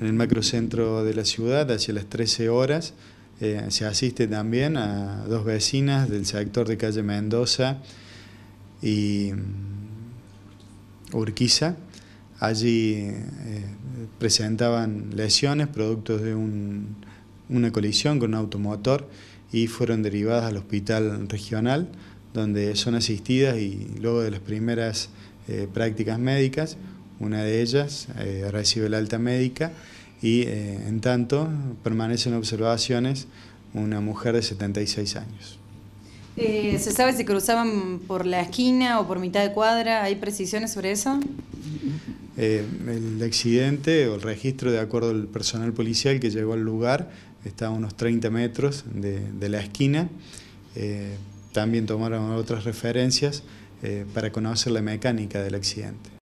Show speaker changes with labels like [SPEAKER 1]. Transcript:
[SPEAKER 1] en el macrocentro de la ciudad hacia las 13 horas. Eh, se asiste también a dos vecinas del sector de calle Mendoza y mm, Urquiza. Allí eh, presentaban lesiones producto de una colisión con un automotor y fueron derivadas al hospital regional, donde son asistidas y luego de las primeras eh, prácticas médicas una de ellas eh, recibe la alta médica y eh, en tanto permanece en observaciones una mujer de 76 años.
[SPEAKER 2] Eh, ¿Se sabe si cruzaban por la esquina o por mitad de cuadra? ¿Hay precisiones sobre eso?
[SPEAKER 1] el accidente o el registro, de acuerdo al personal policial que llegó al lugar, está a unos 30 metros de, la esquina. también tomaron otras referencias para conocer la mecánica del accidente.